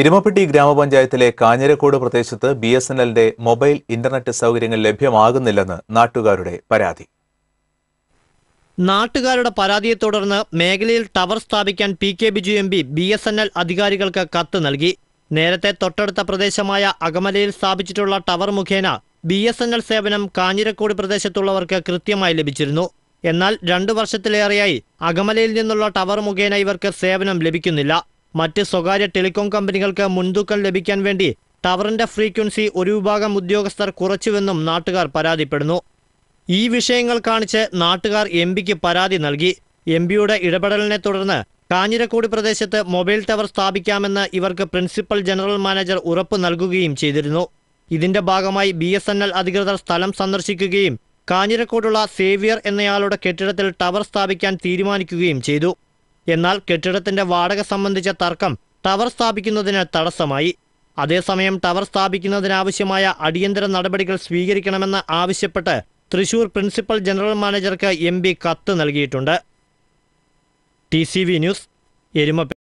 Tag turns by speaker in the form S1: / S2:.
S1: ഇരുമപ്പെട്ടി ഗ്രാമപഞ്ചായത്തിലെ കാഞ്ഞിരക്കോട് പ്രദേശത്ത് B S N എല്ലിന്റെ മൊബൈൽ ഇന്റർനെറ്റ് സൗകര്യങ്ങൾ ലഭ്യമാകുന്നില്ലെന്ന് നാട്ടുകാരുടെ പരാതി
S2: നാട്ടുകാരുടെ പരാതിയെ തുടർന്ന് മേഖലയിൽ ടവർ സ്ഥാപിക്കാൻ P K Biju M P B S N L അധികാരികൾക്ക് കത്ത് നൽകി നേരത്തെ തൊട്ടടുത്ത പ്രദേശമായ അകമലയിൽ സ്ഥാപിച്ചിട്ടുള്ള ടവർ മുഖേന ബി എസ് എൻ എൽ സേവനം കാഞ്ഞിരക്കോട് പ്രദേശത്തുള്ളവർക്ക് കൃത്യമായി ലഭിച്ചിരുന്നു എന്നാൽ രണ്ടു വർഷത്തിലേറെയായി അകമലയിൽ നിന്നുള്ള ടവർ മുഖേന ഇവർക്ക് സേവനം ലഭിക്കുന്നില്ല മറ്റ് സ്വകാര്യ ടെലികോം കമ്പനികൾക്ക് മുൻതൂക്കം ലഭിക്കാൻ വേണ്ടി ടവറിന്റെ ഫ്രീക്വൻസി ഒരു വിഭാഗം ഉദ്യോഗസ്ഥർ കുറച്ചുവെന്നും നാട്ടുകാർ പരാതിപ്പെടുന്നു ഈ വിഷയങ്ങൾ കാണിച്ച് നാട്ടുകാർ എം പിക്ക് പരാതി നൽകി എം പിയുടെ ഇടപെടലിനെ തുടർന്ന് കാഞ്ഞിരക്കോട് പ്രദേശത്ത് മൊബൈൽ ടവർ സ്ഥാപിക്കാമെന്ന് ഇവർക്ക് പ്രിൻസിപ്പൽ ജനറൽ മാനേജർ ഉറപ്പ് നൽകുകയും ചെയ്തിരുന്നു ഇതിന്റെ ഭാഗമായി ബി അധികൃതർ സ്ഥലം സന്ദർശിക്കുകയും കാഞ്ഞിരക്കോടുള്ള സേവിയർ എന്നയാളുടെ കെട്ടിടത്തിൽ ടവർ സ്ഥാപിക്കാൻ തീരുമാനിക്കുകയും ചെയ്തു എന്നാൽ കെട്ടിടത്തിന്റെ വാടക സംബന്ധിച്ച തർക്കം ടവർ സ്ഥാപിക്കുന്നതിന് തടസ്സമായി അതേസമയം ടവർ സ്ഥാപിക്കുന്നതിനാവശ്യമായ അടിയന്തര നടപടികൾ സ്വീകരിക്കണമെന്ന് ആവശ്യപ്പെട്ട് തൃശൂർ പ്രിൻസിപ്പൽ ജനറൽ മാനേജർക്ക് എം കത്ത് നൽകിയിട്ടുണ്ട് ടി ന്യൂസ് എരുമ